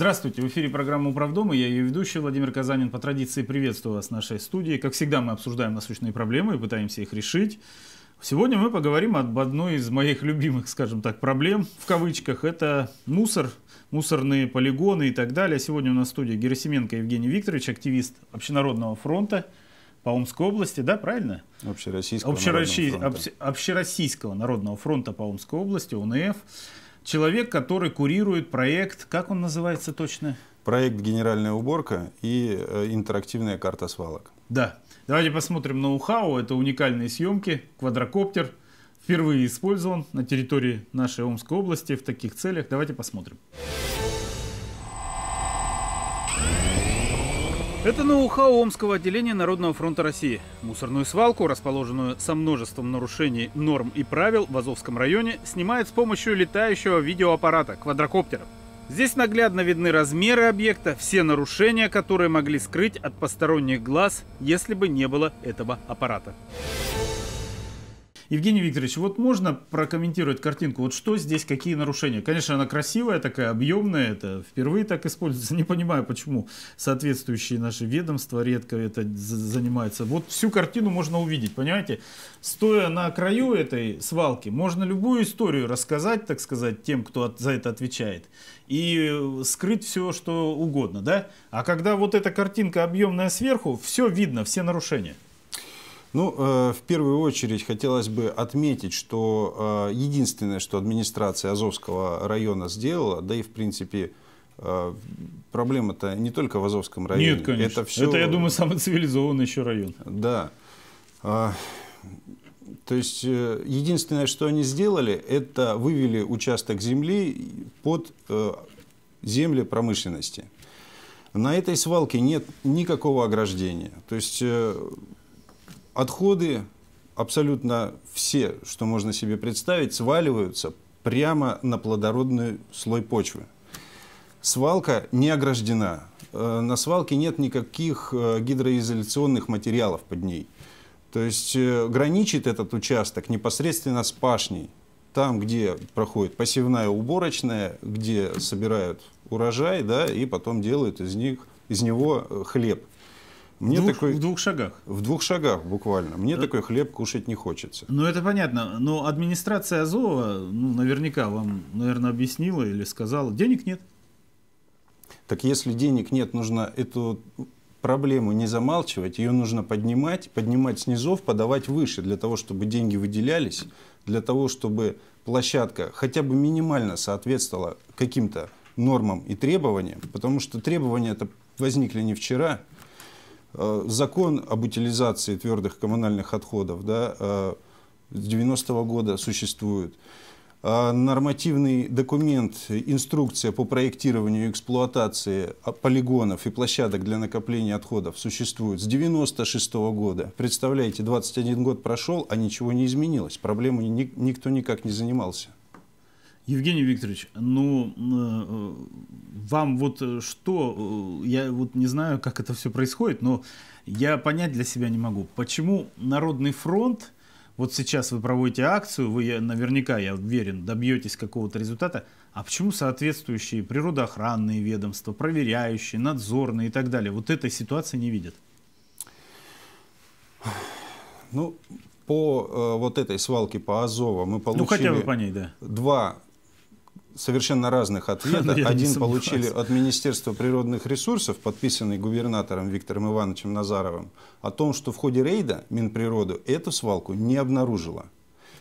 Здравствуйте, в эфире программа «Управдом» и я ее ведущий Владимир Казанин. По традиции приветствую вас в нашей студии. Как всегда, мы обсуждаем насущные проблемы и пытаемся их решить. Сегодня мы поговорим об одной из моих любимых, скажем так, проблем, в кавычках, это мусор, мусорные полигоны и так далее. Сегодня у нас в студии Герасименко Евгений Викторович, активист Общенародного фронта по Омской области, да, правильно? Общероссийского, Общероси... народного фронта. Общероссийского народного фронта по Омской области, УНФ человек, который курирует проект, как он называется точно? Проект «Генеральная уборка» и э, интерактивная карта свалок. Да. Давайте посмотрим ноу-хау. Это уникальные съемки. Квадрокоптер впервые использован на территории нашей Омской области в таких целях. Давайте посмотрим. Посмотрим. Это ноу-хау Омского отделения Народного фронта России. Мусорную свалку, расположенную со множеством нарушений норм и правил в Азовском районе, снимает с помощью летающего видеоаппарата – квадрокоптера. Здесь наглядно видны размеры объекта, все нарушения, которые могли скрыть от посторонних глаз, если бы не было этого аппарата. Евгений Викторович, вот можно прокомментировать картинку? Вот что здесь, какие нарушения? Конечно, она красивая такая, объемная, это впервые так используется. Не понимаю, почему соответствующие наши ведомства редко это занимаются. Вот всю картину можно увидеть, понимаете? Стоя на краю этой свалки, можно любую историю рассказать, так сказать, тем, кто за это отвечает, и э, скрыть все, что угодно, да? А когда вот эта картинка объемная сверху, все видно, все нарушения. Ну, э, в первую очередь хотелось бы отметить, что э, единственное, что администрация Азовского района сделала, да и в принципе э, проблема-то не только в Азовском районе. Нет, конечно. Это, все... это я думаю, самый цивилизованный еще район. Да. А, то есть единственное, что они сделали, это вывели участок земли под земли промышленности. На этой свалке нет никакого ограждения. То есть отходы абсолютно все, что можно себе представить, сваливаются прямо на плодородный слой почвы. Свалка не ограждена. Э, на свалке нет никаких э, гидроизоляционных материалов под ней. То есть э, граничит этот участок непосредственно с пашней. Там, где проходит посевная уборочная, где собирают урожай, да, и потом делают из, них, из него хлеб. Мне двух, такой, в двух шагах. В двух шагах буквально. Мне это... такой хлеб кушать не хочется. Ну это понятно. Но администрация Азова, ну наверняка вам, наверное, объяснила или сказала, денег нет. Так если денег нет, нужно эту проблему не замалчивать, ее нужно поднимать, поднимать снизов, подавать выше, для того, чтобы деньги выделялись, для того, чтобы площадка хотя бы минимально соответствовала каким-то нормам и требованиям, потому что требования это возникли не вчера, Э, закон об утилизации твердых коммунальных отходов да, э, с 90-го года существует. Э, нормативный документ, инструкция по проектированию и эксплуатации а, полигонов и площадок для накопления отходов существует с 96 -го года. Представляете, 21 год прошел, а ничего не изменилось. Проблемой никто никак не занимался. Евгений Викторович, ну э, вам вот э, что, э, я вот не знаю, как это все происходит, но я понять для себя не могу, почему Народный фронт, вот сейчас вы проводите акцию, вы наверняка, я уверен, добьетесь какого-то результата, а почему соответствующие природоохранные ведомства, проверяющие, надзорные и так далее, вот этой ситуации не видят? Ну, по э, вот этой свалке по Азова мы получили ну, хотя бы по ней, да. два совершенно разных ответа. Один получили от Министерства природных ресурсов, подписанный губернатором Виктором Ивановичем Назаровым, о том, что в ходе рейда Минприроду эту свалку не обнаружила.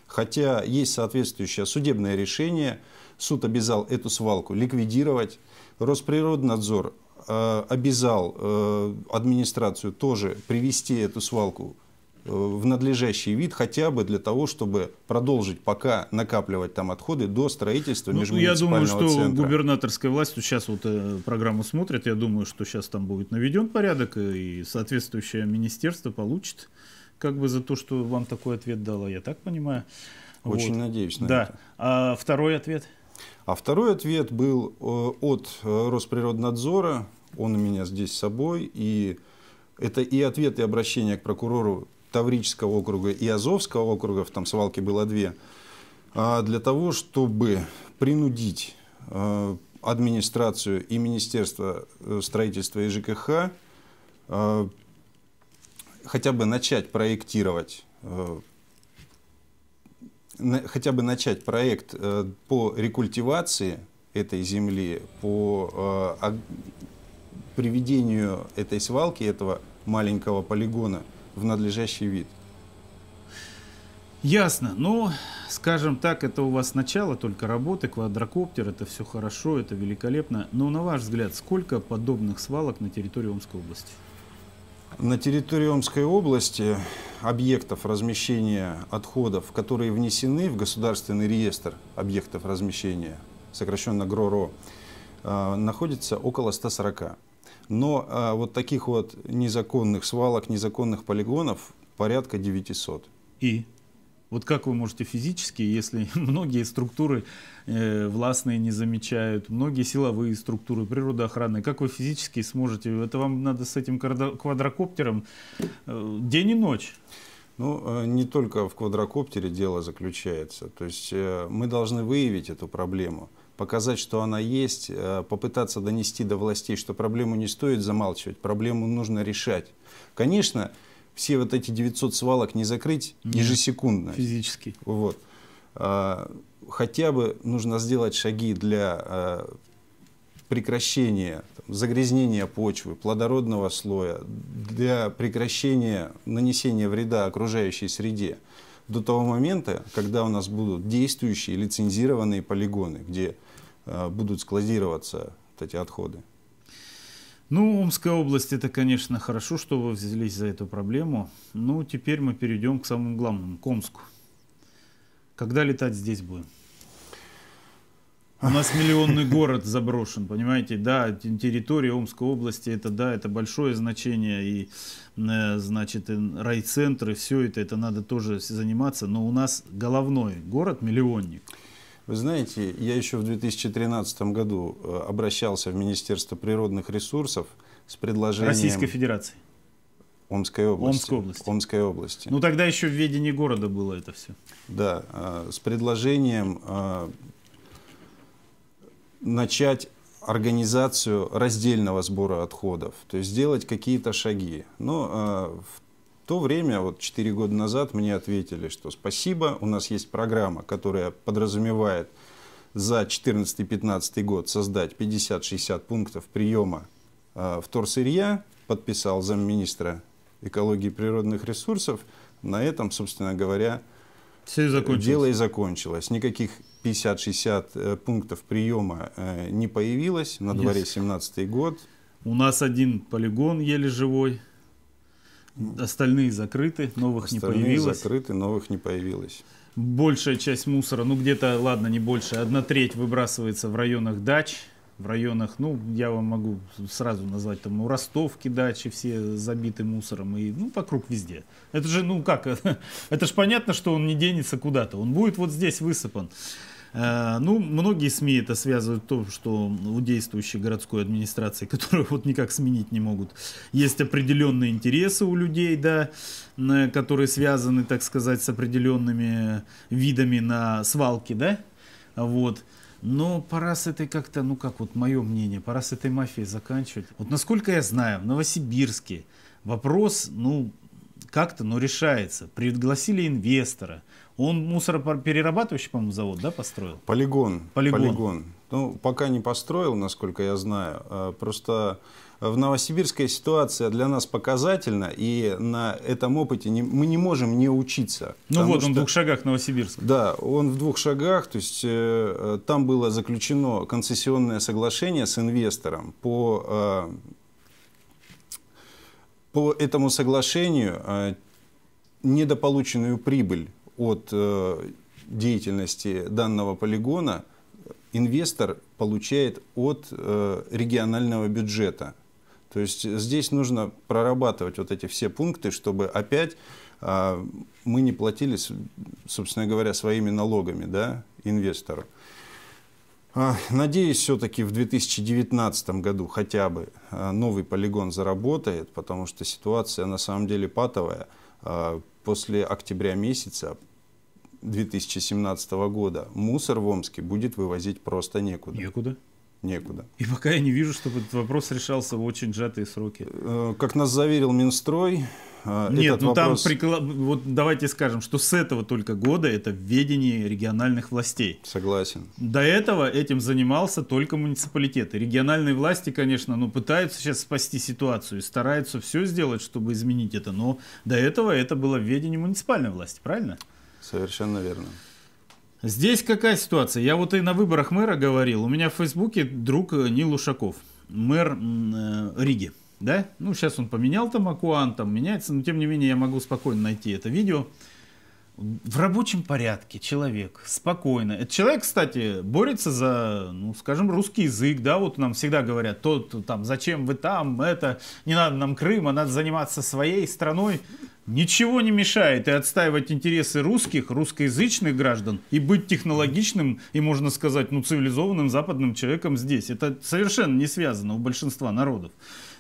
Хотя есть соответствующее судебное решение, суд обязал эту свалку ликвидировать. Росприроднадзор э, обязал э, администрацию тоже привести эту свалку Э, в надлежащий вид хотя бы для того, чтобы продолжить пока накапливать там отходы до строительства центра. ну, Я думаю, что центра. губернаторская власть вот сейчас вот э, программу смотрит, я думаю, что сейчас там будет наведен порядок э, и соответствующее министерство получит как бы за то, что вам такой ответ дало, я так понимаю. Очень вот. надеюсь на да. это. А второй ответ? А второй ответ был э, от Росприроднадзора, он у меня здесь с собой, и это и ответ, и обращение к прокурору Таврического округа и Азовского округов, там свалки было две, а, для того, чтобы принудить а, администрацию и Министерство э, строительства и ЖКХ а, хотя бы начать проектировать э, хотя бы начать проект э, по рекультивации этой земли, по приведению этой свалки, этого маленького полигона – в надлежащий вид. Ясно. Ну, скажем так, это у вас начало только работы, квадрокоптер, это все хорошо, это великолепно. Но на ваш взгляд, сколько подобных свалок на территории Омской области? На территории Омской области объектов размещения отходов, которые внесены в государственный реестр объектов размещения, сокращенно ГРОРО, э, находится около 140. Но а, вот таких вот незаконных свалок, незаконных полигонов порядка 900. И? Вот как вы можете физически, если многие структуры э, властные не замечают, многие силовые структуры, природоохранные, как вы физически сможете? Это вам надо с этим квадрокоптером э, день и ночь. Ну, э, не только в квадрокоптере дело заключается. То есть э, мы должны выявить эту проблему показать, что она есть, э, попытаться донести до властей, что проблему не стоит замалчивать, проблему нужно решать. Конечно, все вот эти 900 свалок не закрыть Нет, ежесекундно. Физически. Вот. А, хотя бы нужно сделать шаги для а, прекращения загрязнения почвы, плодородного слоя, для прекращения нанесения вреда окружающей среде до того момента, когда у нас будут действующие лицензированные полигоны, где э, будут складироваться вот эти отходы? Ну, Омская область, это, конечно, хорошо, что вы взялись за эту проблему. Ну, теперь мы перейдем к самому главному, к Омску. Когда летать здесь будем? У нас миллионный город заброшен, понимаете, да, территория Омской области, это да, это большое значение, и, э, значит, райцентры, все это, это надо тоже заниматься, но у нас головной город миллионник. Вы знаете, я еще в 2013 году э, обращался в Министерство природных ресурсов с предложением... Российской Федерации. Омской области. Омской области. Омской области. Ну тогда еще в ведении города было это все. Да, э, с предложением начать организацию раздельного сбора отходов, то есть сделать какие-то шаги. Но э, в то время, вот 4 года назад, мне ответили, что спасибо, у нас есть программа, которая подразумевает за 2014-2015 год создать 50-60 пунктов приема э, вторсырья, подписал замминистра экологии и природных ресурсов. На этом, собственно говоря, все и э, Дело и закончилось. Никаких 50-60 э, пунктов приема э, не появилось. На дворе yes. 17 год. У нас один полигон еле живой. Остальные закрыты, новых Остальные не появилось. остальные закрыты, новых не появилось. Большая часть мусора, ну где-то, ладно, не больше, одна треть выбрасывается в районах дач в районах, ну, я вам могу сразу назвать, там, ну, Ростовки дачи все забиты мусором, и, ну, вокруг везде. Это же, ну, как, это же понятно, что он не денется куда-то, он будет вот здесь высыпан. Э, ну, многие СМИ это связывают с тем, что у действующей городской администрации, которую вот никак сменить не могут, есть определенные интересы у людей, да, которые связаны, так сказать, с определенными видами на свалки, да, вот. Но пора с этой как-то, ну как вот мое мнение, пора с этой мафией заканчивать. Вот насколько я знаю, в Новосибирске вопрос, ну как-то, но ну, решается. Пригласили инвестора. Он мусороперерабатывающий, по-моему, завод, да, построил? Полигон. Полигон. Полигон. Ну, пока не построил, насколько я знаю. А, просто а, в Новосибирской ситуация для нас показательна, и на этом опыте не, мы не можем не учиться. Ну вот он в двух шагах Новосибирск. Да, он в двух шагах, то есть э, там было заключено концессионное соглашение с инвестором по, э, по этому соглашению э, недополученную прибыль от э, деятельности данного полигона – инвестор получает от э, регионального бюджета. То есть здесь нужно прорабатывать вот эти все пункты, чтобы опять а, мы не платили, собственно говоря, своими налогами да, инвестору. А, надеюсь, все-таки в 2019 году хотя бы а, новый полигон заработает, потому что ситуация на самом деле патовая. После октября месяца 2017 года мусор в Омске будет вывозить просто некуда. Некуда? Некуда. И пока я не вижу, чтобы этот вопрос решался в очень сжатые сроки. Э, как нас заверил Минстрой, э, нет, этот ну вопрос... там прикла... вот давайте скажем, что с этого только года это введение региональных властей. Согласен. До этого этим занимался только муниципалитет. И региональные власти, конечно, ну пытаются сейчас спасти ситуацию, стараются все сделать, чтобы изменить это, но до этого это было введение муниципальной власти, правильно? Совершенно верно. Здесь какая ситуация? Я вот и на выборах мэра говорил. У меня в Фейсбуке друг э, Нил Ушаков, мэр э, Риги. Да? Ну, сейчас он поменял там Акуан, там меняется, но тем не менее я могу спокойно найти это видео. В рабочем порядке человек, спокойно. Этот человек, кстати, борется за, ну, скажем, русский язык, да, вот нам всегда говорят, тот там, зачем вы там, это, не надо нам Крым, а надо заниматься своей страной. Ничего не мешает и отстаивать интересы русских, русскоязычных граждан, и быть технологичным и, можно сказать, ну, цивилизованным западным человеком здесь. Это совершенно не связано у большинства народов.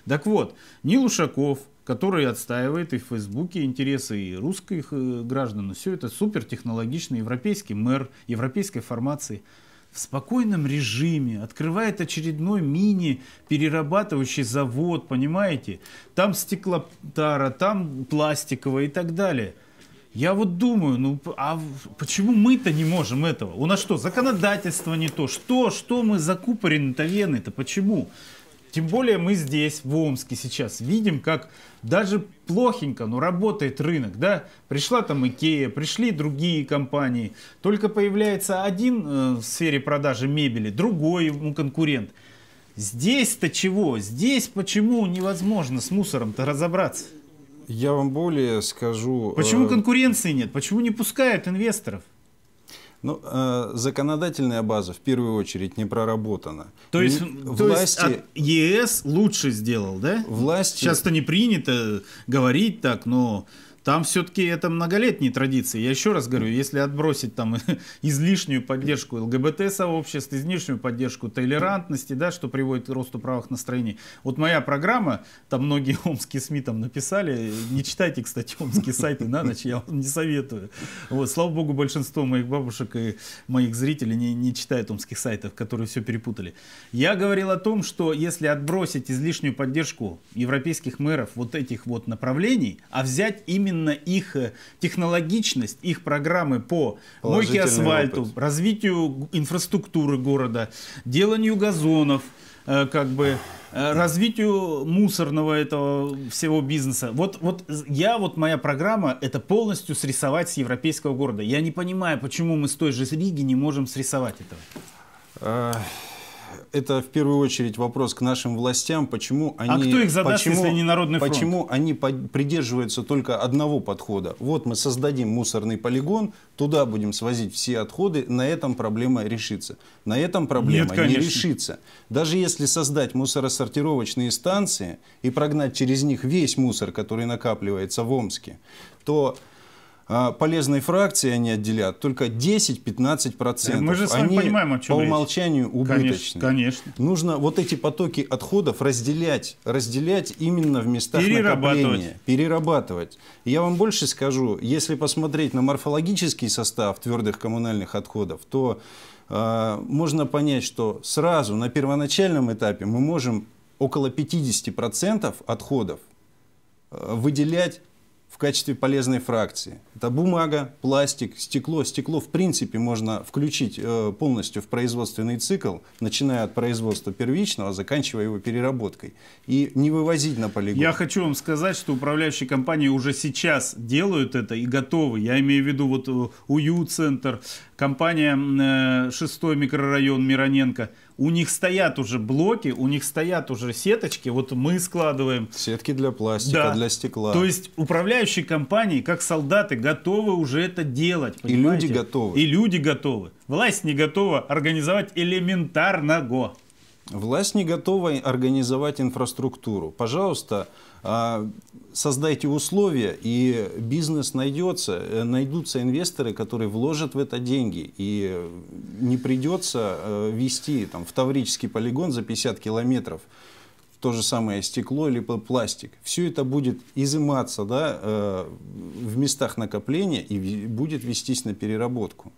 Так вот, Нил Ушаков, который отстаивает и в Фейсбуке интересы и русских э, граждан, все это супертехнологичный европейский мэр, европейской формации – в спокойном режиме, открывает очередной мини-перерабатывающий завод, понимаете? Там стеклотара, там пластиковая и так далее. Я вот думаю, ну а почему мы-то не можем этого? У нас что, законодательство не то? Что, что мы закупорены-то вены-то? Почему? Почему? Тем более мы здесь, в Омске сейчас, видим, как даже плохенько, но работает рынок, да? Пришла там Икея, пришли другие компании. Только появляется один э, в сфере продажи мебели, другой ему конкурент. Здесь-то чего? Здесь почему невозможно с мусором-то разобраться? Я вам более скажу... Почему э, конкуренции нет? Почему не пускают инвесторов? Ну, э, законодательная база в первую очередь не проработана. То есть, не, то власти, есть ЕС лучше сделал, да? Власти... Сейчас-то не принято говорить так, но там все-таки это многолетние традиции. Я еще раз говорю, если отбросить там излишнюю поддержку ЛГБТ-сообществ, излишнюю поддержку толерантности, да, что приводит к росту правых настроений. Вот моя программа, там многие омские СМИ там написали, не читайте, кстати, омские сайты на ночь, я вам не советую. Вот, слава богу, большинство моих бабушек и моих зрителей не, не читают омских сайтов, которые все перепутали. Я говорил о том, что если отбросить излишнюю поддержку европейских мэров вот этих вот направлений, а взять именно именно их э, технологичность, их программы по мойке асфальту, опыт. развитию инфраструктуры города, деланию газонов, э, как бы э, развитию мусорного этого всего бизнеса. Вот, вот я, вот моя программа, это полностью срисовать с европейского города. Я не понимаю, почему мы с той же Риги не можем срисовать этого это в первую очередь вопрос к нашим властям, почему а они... А кто их задаст, почему, если не Народный фронт? они придерживаются только одного подхода? Вот мы создадим мусорный полигон, туда будем свозить все отходы, на этом проблема решится. На этом проблема Нет, не решится. Даже если создать мусоросортировочные станции и прогнать через них весь мусор, который накапливается в Омске, то а, полезной фракции они отделят только 10-15%. Мы же с они понимаем, о чем по умолчанию речь. убыточны. Конечно, конечно. Нужно вот эти потоки отходов разделять, разделять именно в местах перерабатывать. накопления. Перерабатывать. Я вам больше скажу, если посмотреть на морфологический состав твердых коммунальных отходов, то э, можно понять, что сразу на первоначальном этапе мы можем около 50% процентов отходов а, выделять в качестве полезной фракции. Это бумага, пластик, стекло. Стекло, в принципе, можно включить э, полностью в производственный цикл, начиная от производства первичного, заканчивая его переработкой. И не вывозить на полигон. Я хочу вам сказать, что управляющие компании уже сейчас делают это и готовы. Я имею в виду вот э, УЮ-центр, компания э, Шестой микрорайон Мироненко у них стоят уже блоки, у них стоят уже сеточки. Вот мы складываем. Сетки для пластика, да. для стекла. То есть управляющие управляющие компании, как солдаты, готовы уже это делать. Понимаете? И люди готовы. И люди готовы. Власть не готова организовать элементарного. Власть не готова организовать инфраструктуру. Пожалуйста, а, создайте условия, и бизнес найдется, э, найдутся инвесторы, которые вложат в это деньги, и не придется э, вести там, в Таврический полигон за 50 километров то же самое стекло или пластик, все это будет изыматься да, э, в местах накопления и будет вестись на переработку.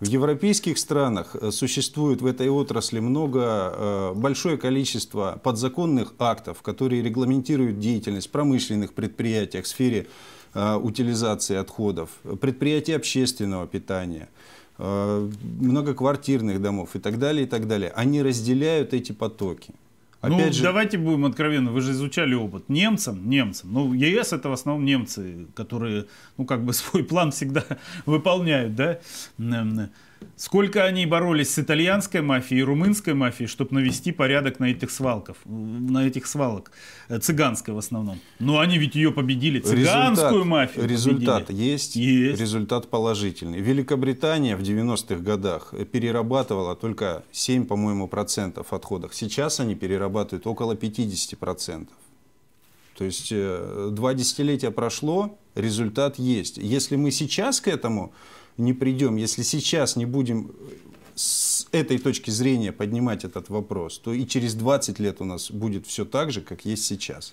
В европейских странах э, существует в этой отрасли много, э, большое количество подзаконных актов, которые регламентируют деятельность промышленных предприятий в сфере утилизации отходов, предприятий общественного питания многоквартирных домов и так далее, и так далее. Они разделяют эти потоки. Ну, Опять ну, же... давайте будем откровенны, вы же изучали опыт. Немцам, немцам, ну, ЕС это в основном немцы, которые, ну, как бы свой план всегда выполняют, да, Сколько они боролись с итальянской мафией и румынской мафией, чтобы навести порядок на этих свалках, на этих свалок, э, цыганской в основном. Но они ведь ее победили, цыганскую результат, мафию Результат есть, есть, результат положительный. Великобритания в 90-х годах перерабатывала только 7, по-моему, процентов отходов. Сейчас они перерабатывают около 50 процентов. То есть э, два десятилетия прошло, результат есть. Если мы сейчас к этому не придем, если сейчас не будем э, с этой точки зрения поднимать этот вопрос, то и через 20 лет у нас будет все так же, как есть сейчас.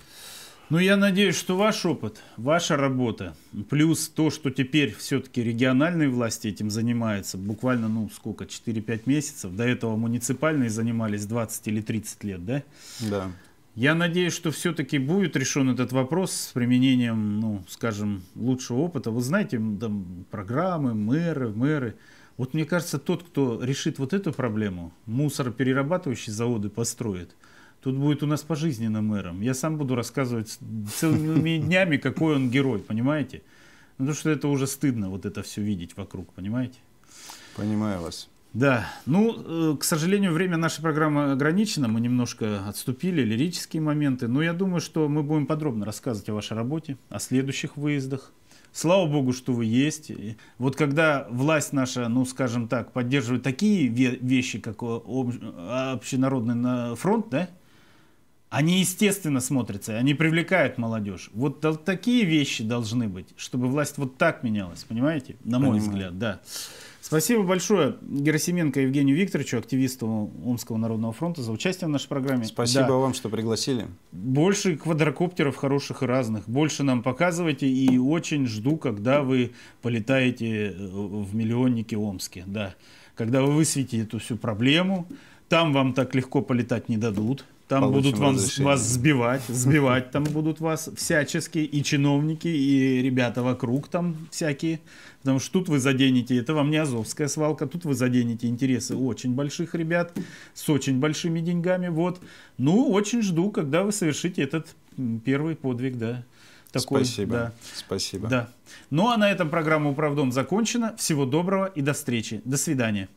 Ну, я надеюсь, что ваш опыт, ваша работа, плюс то, что теперь все-таки региональные власти этим занимаются, буквально, ну, сколько, 4-5 месяцев, до этого муниципальные занимались 20 или 30 лет, да? Да. Я надеюсь, что все-таки будет решен этот вопрос с применением, ну, скажем, лучшего опыта. Вы знаете, там программы, мэры, мэры. Вот мне кажется, тот, кто решит вот эту проблему, мусороперерабатывающие заводы построит, тут будет у нас пожизненно мэром. Я сам буду рассказывать целыми днями, какой он герой, понимаете? Ну, потому что это уже стыдно, вот это все видеть вокруг, понимаете? Понимаю вас. Да, ну, э, к сожалению, время нашей программы ограничено, мы немножко отступили, лирические моменты, но я думаю, что мы будем подробно рассказывать о вашей работе, о следующих выездах. Слава богу, что вы есть. И вот когда власть наша, ну, скажем так, поддерживает такие вещи, как общенародный фронт, да, они естественно смотрятся, они привлекают молодежь. Вот такие вещи должны быть, чтобы власть вот так менялась, понимаете? На мой Понимаю. взгляд, да. Спасибо большое Герасименко Евгению Викторовичу, активисту Омского народного фронта, за участие в нашей программе. Спасибо да. вам, что пригласили. Больше квадрокоптеров хороших и разных. Больше нам показывайте. И очень жду, когда вы полетаете э, в миллионнике Омске. Да. Когда вы высветите эту всю проблему. Там вам так легко полетать не дадут. Там будут вам, вас сбивать, сбивать там будут вас всячески, и чиновники, и ребята вокруг там всякие. Потому что тут вы заденете, это вам не азовская свалка, тут вы заденете интересы очень больших ребят с очень большими деньгами. Вот. Ну, очень жду, когда вы совершите этот первый подвиг, да. Такой, Спасибо. Да. Спасибо. Да. Ну а на этом программа «Управдом» закончена. Всего доброго и до встречи. До свидания.